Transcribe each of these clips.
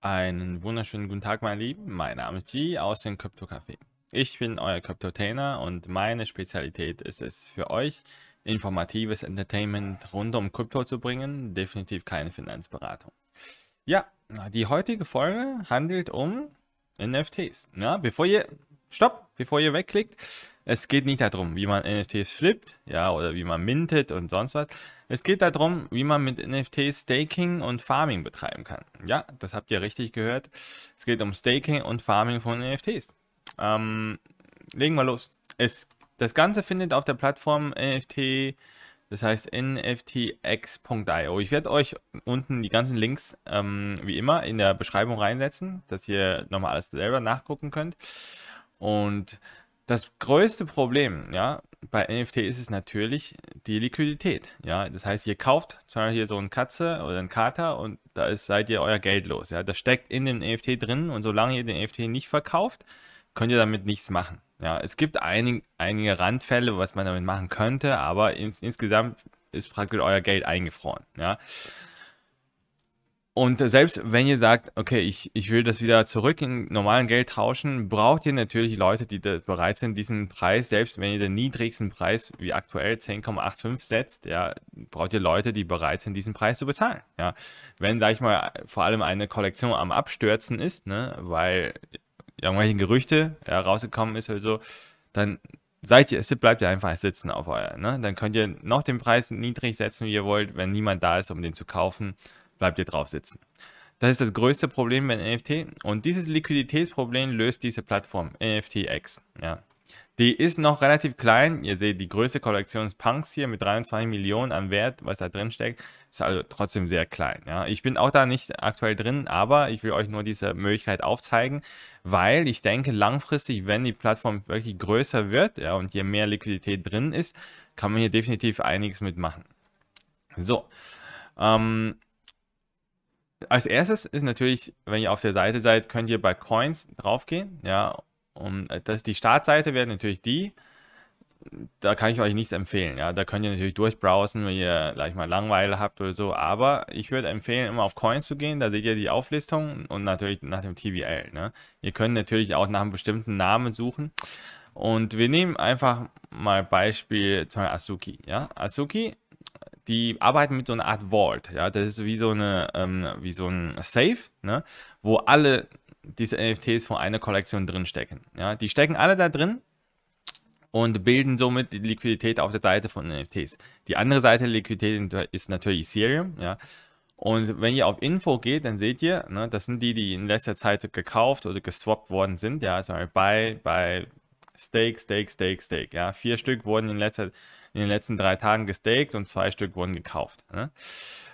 Einen wunderschönen guten Tag, meine Lieben. Mein Name ist G aus dem Crypto Café. Ich bin euer Crypto Cryptotainer und meine Spezialität ist es für euch, informatives Entertainment rund um Krypto zu bringen. Definitiv keine Finanzberatung. Ja, die heutige Folge handelt um NFTs. Ja, bevor ihr stopp, bevor ihr wegklickt. Es geht nicht darum, wie man NFTs flippt, ja, oder wie man mintet und sonst was. Es geht darum, wie man mit NFTs Staking und Farming betreiben kann. Ja, das habt ihr richtig gehört. Es geht um Staking und Farming von NFTs. Ähm, legen wir los. Es, das Ganze findet auf der Plattform NFT, das heißt nftx.io. Ich werde euch unten die ganzen Links ähm, wie immer in der Beschreibung reinsetzen, dass ihr nochmal alles selber nachgucken könnt. Und das größte Problem, ja, bei NFT ist es natürlich die Liquidität. Ja, das heißt, ihr kauft zum Beispiel so eine Katze oder einen Kater und da ist, seid ihr euer Geld los. Ja, das steckt in den NFT drin und solange ihr den NFT nicht verkauft, könnt ihr damit nichts machen. Ja, es gibt einig, einige Randfälle, was man damit machen könnte, aber ins, insgesamt ist praktisch euer Geld eingefroren. Ja, und selbst wenn ihr sagt, okay, ich, ich will das wieder zurück in normalen Geld tauschen, braucht ihr natürlich Leute, die bereit sind, diesen Preis, selbst wenn ihr den niedrigsten Preis wie aktuell 10,85 setzt, ja, braucht ihr Leute, die bereit sind, diesen Preis zu bezahlen. Ja. Wenn, sag ich mal, vor allem eine Kollektion am Abstürzen ist, ne, weil irgendwelche Gerüchte ja, rausgekommen ist oder so, dann seid ihr, bleibt ihr einfach sitzen auf euer. Ne? Dann könnt ihr noch den Preis niedrig setzen, wie ihr wollt, wenn niemand da ist, um den zu kaufen bleibt ihr drauf sitzen. Das ist das größte Problem bei NFT und dieses Liquiditätsproblem löst diese Plattform NFTX. Ja. Die ist noch relativ klein. Ihr seht, die größte Kollektion ist Punks hier mit 23 Millionen an Wert, was da drin steckt. Ist also trotzdem sehr klein. Ja. Ich bin auch da nicht aktuell drin, aber ich will euch nur diese Möglichkeit aufzeigen, weil ich denke, langfristig, wenn die Plattform wirklich größer wird ja, und je mehr Liquidität drin ist, kann man hier definitiv einiges mitmachen. So, ähm, als erstes ist natürlich, wenn ihr auf der Seite seid, könnt ihr bei Coins draufgehen. Ja, und äh, das, die Startseite wäre natürlich die. Da kann ich euch nichts empfehlen. Ja, da könnt ihr natürlich durchbrowsen, wenn ihr gleich mal Langeweile habt oder so. Aber ich würde empfehlen, immer auf Coins zu gehen. Da seht ihr die Auflistung und natürlich nach dem TVL. Ne? Ihr könnt natürlich auch nach einem bestimmten Namen suchen. Und wir nehmen einfach mal Beispiel zum Asuki. Ja, Asuki die arbeiten mit so einer Art Vault. Ja, das ist wie so, eine, ähm, wie so ein Safe, ne? wo alle diese NFTs von einer Kollektion drin stecken. Ja, die stecken alle da drin und bilden somit die Liquidität auf der Seite von NFTs. Die andere Seite der Liquidität ist natürlich Ethereum. Ja. Und wenn ihr auf Info geht, dann seht ihr, ne, das sind die, die in letzter Zeit gekauft oder geswappt worden sind. Ja, also bei, bei Stake, Stake, Stake, Stake. Ja, vier Stück wurden in letzter Zeit in den letzten drei Tagen gestaked und zwei Stück wurden gekauft. Ne?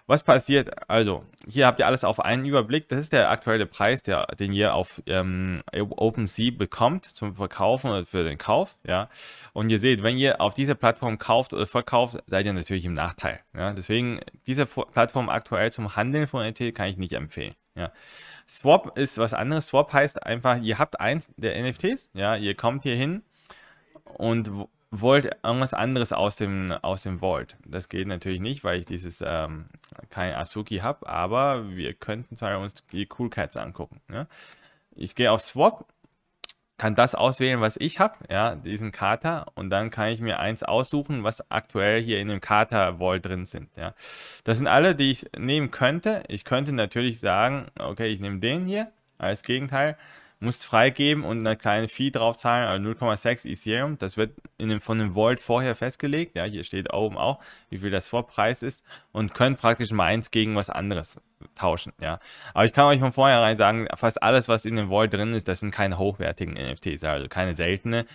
Was passiert? Also, hier habt ihr alles auf einen Überblick. Das ist der aktuelle Preis, der, den ihr auf ähm, OpenSea bekommt zum Verkaufen oder für den Kauf. Ja? Und ihr seht, wenn ihr auf dieser Plattform kauft oder verkauft, seid ihr natürlich im Nachteil. Ja? Deswegen, diese Plattform aktuell zum Handeln von NFT kann ich nicht empfehlen. Ja. Swap ist was anderes. Swap heißt einfach, ihr habt eins der NFTs, ja, ihr kommt hier hin und wollte irgendwas anderes aus dem, aus dem Vault. Das geht natürlich nicht, weil ich dieses ähm, kein Asuki habe, aber wir könnten zwar uns die Cool Cats angucken. Ne? Ich gehe auf Swap, kann das auswählen, was ich habe, ja, diesen Kater, und dann kann ich mir eins aussuchen, was aktuell hier in dem Kater-Vault drin sind. Ja. Das sind alle, die ich nehmen könnte. Ich könnte natürlich sagen, okay, ich nehme den hier als Gegenteil musst freigeben und eine kleine Fee draufzahlen, also 0,6 Ethereum. Das wird in dem, von dem Vault vorher festgelegt. Ja, hier steht oben auch, wie viel der Swap-Preis ist und können praktisch mal eins gegen was anderes tauschen. Ja, aber ich kann euch von vornherein sagen, fast alles, was in dem Vault drin ist, das sind keine hochwertigen NFTs, also keine seltene.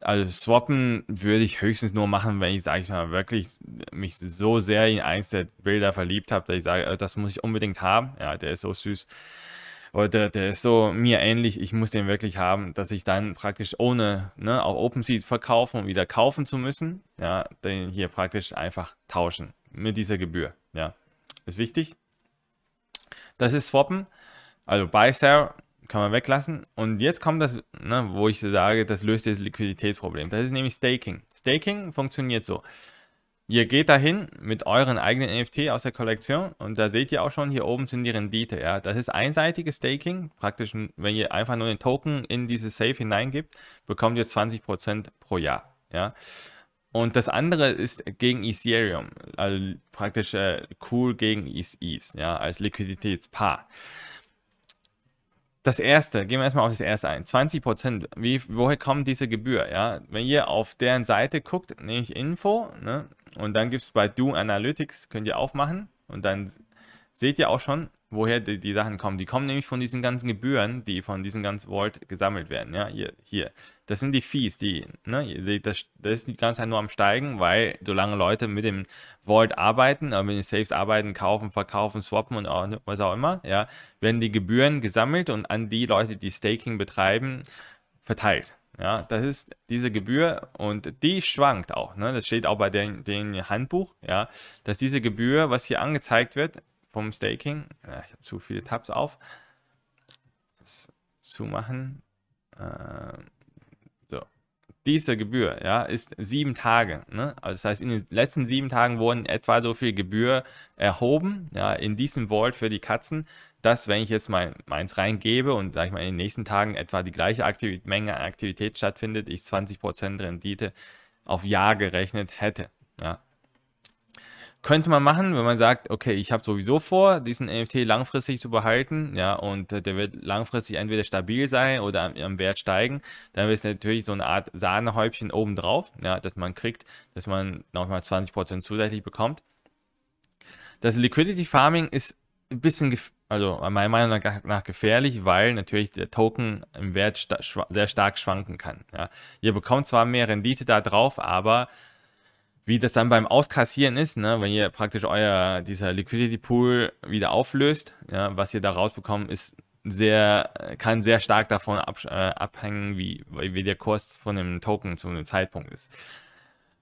Also swappen würde ich höchstens nur machen, wenn ich, sage ich mal, wirklich mich so sehr in eins der Bilder verliebt habe, dass ich sage, also das muss ich unbedingt haben. Ja, der ist so süß oder der, ist so mir ähnlich, ich muss den wirklich haben, dass ich dann praktisch ohne ne, auf OpenSea verkaufen und wieder kaufen zu müssen, ja, den hier praktisch einfach tauschen mit dieser Gebühr. Ja, ist wichtig. Das ist Swappen, also Buy Sell kann man weglassen. Und jetzt kommt das, ne, wo ich sage, das löst das Liquiditätsproblem. Das ist nämlich Staking. Staking funktioniert so. Ihr geht dahin mit euren eigenen NFT aus der Kollektion und da seht ihr auch schon, hier oben sind die Rendite. Ja. Das ist einseitiges Staking. Praktisch, wenn ihr einfach nur den Token in dieses Safe hineingibt, bekommt ihr 20% pro Jahr. Ja. Und das andere ist gegen Ethereum, also praktisch äh, Cool gegen ETH, ja, als Liquiditätspaar. Das erste, gehen wir erstmal auf das erste ein. 20 Prozent. Woher kommt diese Gebühr? Ja, wenn ihr auf deren Seite guckt, nehme ich Info, ne, und dann gibt es bei Do Analytics, könnt ihr aufmachen und dann seht ihr auch schon, woher die, die, Sachen kommen. Die kommen nämlich von diesen ganzen Gebühren, die von diesem ganzen Vault gesammelt werden. Ja, hier, hier. Das sind die Fees, die, ne, ihr seht, das, das ist die ganze Zeit nur am Steigen, weil solange Leute mit dem Vault arbeiten, äh, mit den Saves arbeiten, kaufen, verkaufen, swappen und auch, was auch immer, ja, werden die Gebühren gesammelt und an die Leute, die Staking betreiben, verteilt. Ja, das ist diese Gebühr und die schwankt auch. Ne? Das steht auch bei dem den Handbuch, ja, dass diese Gebühr, was hier angezeigt wird vom Staking, ja, äh, ich habe zu viele Tabs auf, zu machen. Äh, so. Diese Gebühr ja, ist sieben Tage. Ne? Also das heißt, in den letzten sieben Tagen wurden etwa so viel Gebühr erhoben ja, in diesem Vault für die Katzen dass wenn ich jetzt mal meins reingebe und sag ich mal in den nächsten Tagen etwa die gleiche Aktivität, Menge an Aktivität stattfindet, ich 20% Rendite auf Jahr gerechnet hätte. Ja. Könnte man machen, wenn man sagt, okay, ich habe sowieso vor, diesen NFT langfristig zu behalten, ja, und äh, der wird langfristig entweder stabil sein oder am, am Wert steigen, dann wäre es natürlich so eine Art Sahnehäubchen obendrauf, ja, dass man kriegt, dass man nochmal 20% zusätzlich bekommt. Das Liquidity Farming ist ein bisschen gefährlich also meiner Meinung nach gefährlich, weil natürlich der Token im Wert sta sehr stark schwanken kann. Ja. Ihr bekommt zwar mehr Rendite da drauf, aber wie das dann beim Auskassieren ist, ne, wenn ihr praktisch euer dieser Liquidity Pool wieder auflöst, ja, was ihr da rausbekommt, ist sehr, kann sehr stark davon ab, äh, abhängen, wie, wie der Kurs von dem Token zu einem Zeitpunkt ist.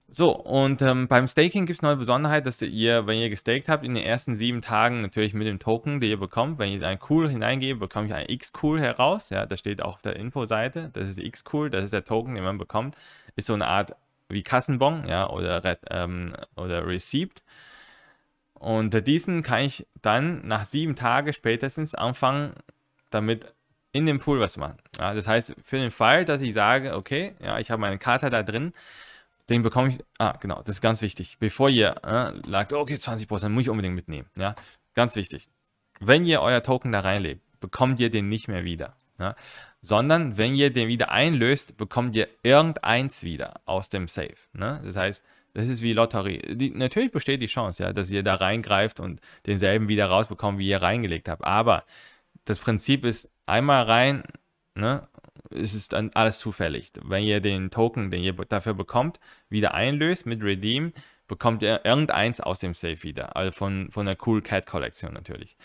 So, und ähm, beim Staking gibt es noch eine Besonderheit, dass ihr, wenn ihr gestaked habt, in den ersten sieben Tagen natürlich mit dem Token, den ihr bekommt, wenn ich ein Cool hineingebe, bekomme ich ein X-Cool heraus. Ja, das steht auch auf der Infoseite. Das ist X-Cool, das ist der Token, den man bekommt. Ist so eine Art wie Kassenbon ja, oder, ähm, oder Receipt. Und äh, diesen kann ich dann nach sieben Tagen spätestens anfangen, damit in dem Pool was machen. Ja, das heißt, für den Fall, dass ich sage, okay, ja, ich habe meine Karte da drin, den bekomme ich, ah, genau, das ist ganz wichtig. Bevor ihr äh, sagt, okay, 20% muss ich unbedingt mitnehmen, ja, ganz wichtig. Wenn ihr euer Token da reinlebt, bekommt ihr den nicht mehr wieder, ja? sondern wenn ihr den wieder einlöst, bekommt ihr irgendeins wieder aus dem Safe. Ne? Das heißt, das ist wie Lotterie. Die, natürlich besteht die Chance, ja, dass ihr da reingreift und denselben wieder rausbekommt, wie ihr reingelegt habt. Aber das Prinzip ist einmal rein ne, es ist dann alles zufällig. Wenn ihr den Token, den ihr dafür bekommt, wieder einlöst mit Redeem, bekommt ihr irgendeins aus dem Safe wieder. Also von, von der Cool Cat Kollektion natürlich.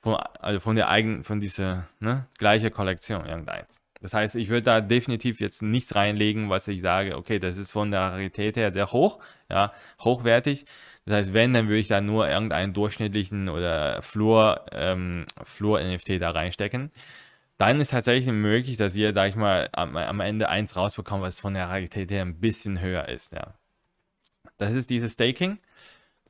Von, also von der eigenen, von dieser ne, gleiche Kollektion irgendeins. Das heißt, ich würde da definitiv jetzt nichts reinlegen, was ich sage, okay, das ist von der Rarität her sehr hoch, ja, hochwertig. Das heißt, wenn, dann würde ich da nur irgendeinen durchschnittlichen oder Flur, ähm, Flur-NFT da reinstecken dann ist tatsächlich möglich, dass ihr, sag ich mal, am, am Ende eins rausbekommt, was von der Realität her ein bisschen höher ist, ja. Das ist dieses Staking.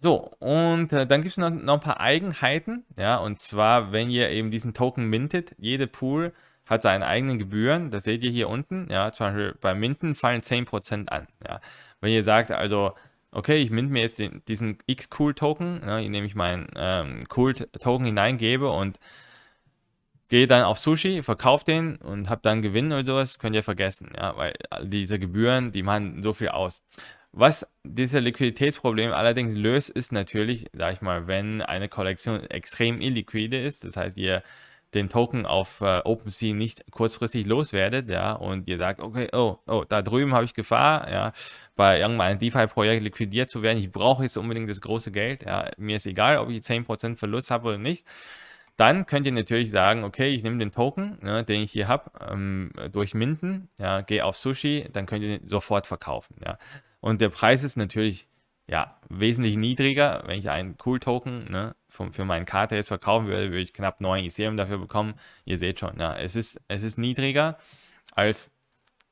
So, und äh, dann gibt es noch, noch, ein paar Eigenheiten, ja, und zwar, wenn ihr eben diesen Token mintet, jede Pool hat seine eigenen Gebühren, das seht ihr hier unten, ja, zum Beispiel bei Minten fallen 10% an, ja. Wenn ihr sagt, also, okay, ich mint mir jetzt den, diesen X-Cool-Token, ja, ne, indem ich meinen ähm, Cool-Token hineingebe und gehe dann auf Sushi, verkaufe den und habe dann Gewinn oder sowas, könnt ihr vergessen, ja, weil diese Gebühren, die machen so viel aus. Was dieses Liquiditätsproblem allerdings löst, ist natürlich, sag ich mal, wenn eine Kollektion extrem illiquide ist, das heißt, ihr den Token auf äh, OpenSea nicht kurzfristig loswerdet, ja, und ihr sagt, okay, oh, oh, da drüben habe ich Gefahr, ja, bei irgendeinem DeFi-Projekt liquidiert zu werden, ich brauche jetzt unbedingt das große Geld, ja, mir ist egal, ob ich 10% Verlust habe oder nicht, dann könnt ihr natürlich sagen, okay, ich nehme den Token, ne, den ich hier habe, ähm, durch Minden, ja, gehe auf Sushi, dann könnt ihr den sofort verkaufen. Ja. Und der Preis ist natürlich ja, wesentlich niedriger. Wenn ich einen Cool-Token ne, für, meinen Kater jetzt verkaufen würde, würde ich knapp 9 Ethereum dafür bekommen. Ihr seht schon, ja, es, ist, es ist niedriger als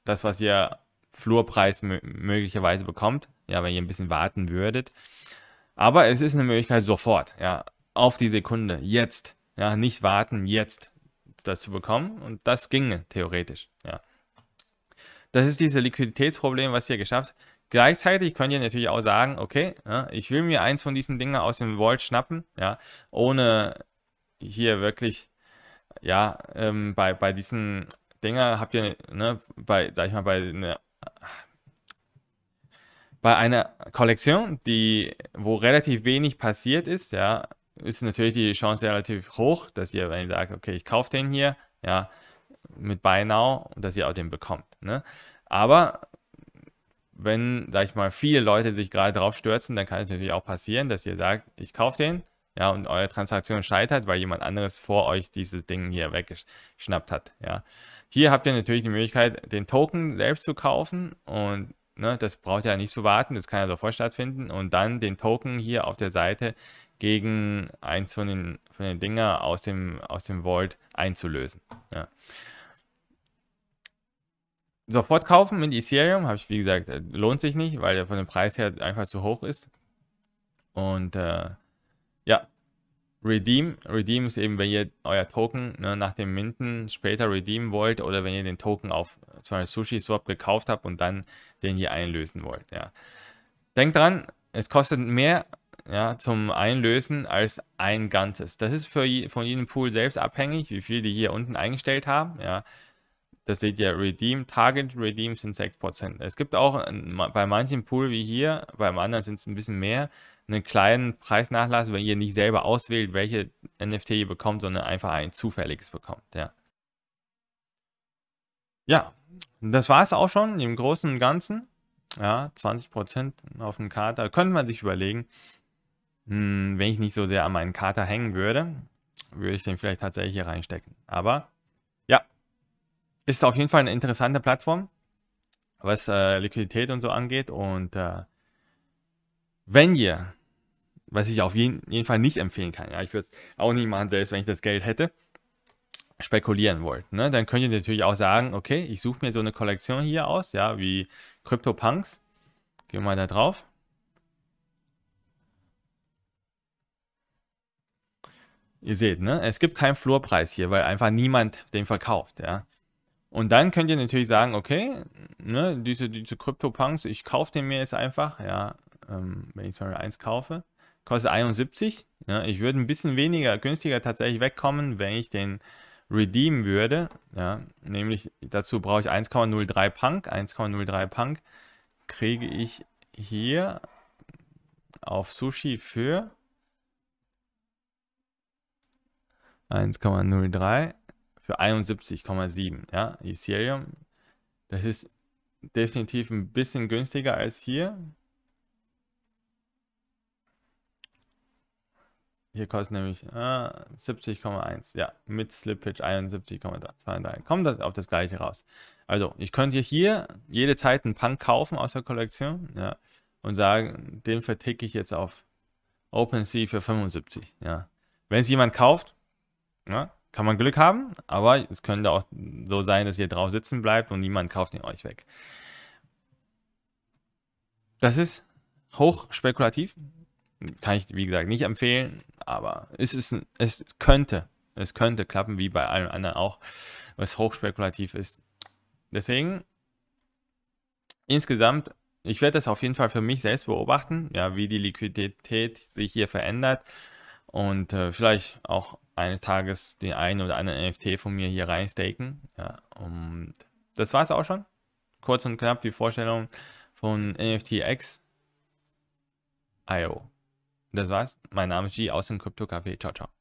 das, was ihr Flurpreis möglicherweise bekommt, ja, wenn ihr ein bisschen warten würdet. Aber es ist eine Möglichkeit sofort, ja, auf die Sekunde, jetzt ja, nicht warten, jetzt das zu bekommen. Und das ginge theoretisch. Ja. Das ist dieses Liquiditätsproblem, was hier geschafft. Gleichzeitig könnt ihr natürlich auch sagen, okay, ja, ich will mir eins von diesen Dingen aus dem Vault schnappen, ja, ohne hier wirklich, ja, ähm, bei, bei diesen Dinger habt ihr, ne, bei, sag ich mal, bei einer bei einer Kollektion, die, wo relativ wenig passiert ist, ja, ist natürlich die Chance relativ hoch, dass ihr, wenn ihr sagt, okay, ich kaufe den hier, ja, mit Buy Now, dass ihr auch den bekommt. Ne? Aber wenn, sag ich mal, viele Leute sich gerade drauf stürzen, dann kann es natürlich auch passieren, dass ihr sagt, ich kaufe den, ja, und eure Transaktion scheitert, weil jemand anderes vor euch dieses Ding hier weggeschnappt hat, ja. Hier habt ihr natürlich die Möglichkeit, den Token selbst zu kaufen und ne, das braucht ja nicht zu warten, das kann ja sofort stattfinden und dann den Token hier auf der Seite gegen eins von den, von den Dinger aus dem, aus dem Vault einzulösen. Ja. Sofort kaufen mit Ethereum, habe ich wie gesagt, äh, lohnt sich nicht, weil der von dem Preis her einfach zu hoch ist. Und äh, ja, Redeem. Redeem ist eben, wenn ihr euer Token ne, nach dem Minden später redeemen wollt oder wenn ihr den Token auf zum Beispiel Sushi Swap gekauft habt und dann den hier einlösen wollt. Ja. Denkt dran, es kostet mehr ja, zum Einlösen als ein Ganzes. Das ist für je, von jedem Pool selbst abhängig, wie viel die hier unten eingestellt haben. Ja. Das seht ihr, Redeem, Target Redeem sind 6%. Es gibt auch bei manchen Pool wie hier, beim anderen sind es ein bisschen mehr, einen kleinen Preisnachlass, wenn ihr nicht selber auswählt, welche NFT ihr bekommt, sondern einfach ein zufälliges bekommt. Ja, ja das war es auch schon im Großen und Ganzen. Ja, 20% auf dem Kater. Könnte man sich überlegen. Hm, wenn ich nicht so sehr an meinen Kater hängen würde, würde ich den vielleicht tatsächlich hier reinstecken. Aber ja, ist auf jeden Fall eine interessante Plattform, was äh, Liquidität und so angeht. Und äh, wenn ihr, was ich auf jeden, jeden Fall nicht empfehlen kann, ja, ich würde es auch nicht machen, selbst wenn ich das Geld hätte, spekulieren wollt, ne, dann könnt ihr natürlich auch sagen, okay, ich suche mir so eine Kollektion hier aus, ja, wie CryptoPunks. Gehen wir mal da drauf. Ihr seht, ne? es gibt keinen Flurpreis hier, weil einfach niemand den verkauft. Ja? Und dann könnt ihr natürlich sagen, okay, ne, diese, diese CryptoPunks, ich kaufe den mir jetzt einfach, ja, ähm, wenn ich 201 kaufe, kostet 71. Ja, ne? ich würde ein bisschen weniger, günstiger tatsächlich wegkommen, wenn ich den redeemen würde. Ja, nämlich dazu brauche ich 1,03 Punk. 1,03 Punk kriege ich hier auf Sushi für 1,03 für 71,7. Ja, Ethereum, das ist definitiv ein bisschen günstiger als hier. Hier kostet nämlich äh, ah, 70,1. Ja, mit Slippage 71,32. Kommt das auf das gleiche raus. Also, ich könnte hier jede Zeit einen Punk kaufen aus der Kollektion ja, und sagen, den verticke ich jetzt auf OpenSea für 75. Ja. Wenn es jemand kauft, Ne? Kann man Glück haben, aber es könnte auch so sein, dass ihr drauf sitzen bleibt und niemand kauft ihn euch weg. Das ist hochspekulativ. Kann ich, wie gesagt, nicht empfehlen, aber es, ist, es könnte. Es könnte klappen, wie bei allen anderen auch, was hochspekulativ ist. Deswegen, insgesamt, ich werde das auf jeden Fall für mich selbst beobachten, ja, wie die Liquidität sich hier verändert und äh, vielleicht auch eines Tages den einen oder anderen NFT von mir hier reinstaken. Ja, und das war es auch schon. Kurz und knapp die Vorstellung von NFTX. IO. Das war's. Mein Name ist G aus dem Crypto Café. Ciao, ciao.